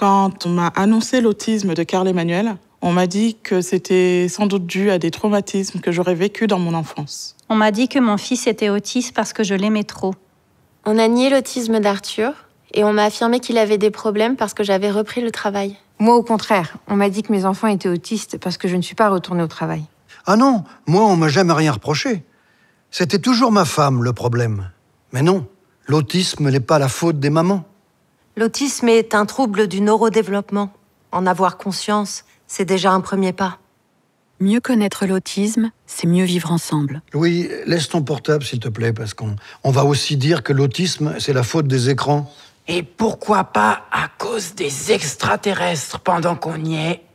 Quand on m'a annoncé l'autisme de Carl Emmanuel, on m'a dit que c'était sans doute dû à des traumatismes que j'aurais vécus dans mon enfance. On m'a dit que mon fils était autiste parce que je l'aimais trop. On a nié l'autisme d'Arthur et on m'a affirmé qu'il avait des problèmes parce que j'avais repris le travail. Moi, au contraire, on m'a dit que mes enfants étaient autistes parce que je ne suis pas retournée au travail. Ah non, moi, on m'a jamais rien reproché. C'était toujours ma femme le problème. Mais non, l'autisme n'est pas la faute des mamans. L'autisme est un trouble du neurodéveloppement. En avoir conscience, c'est déjà un premier pas. Mieux connaître l'autisme, c'est mieux vivre ensemble. Louis, laisse ton portable, s'il te plaît, parce qu'on on va aussi dire que l'autisme, c'est la faute des écrans. Et pourquoi pas à cause des extraterrestres pendant qu'on y est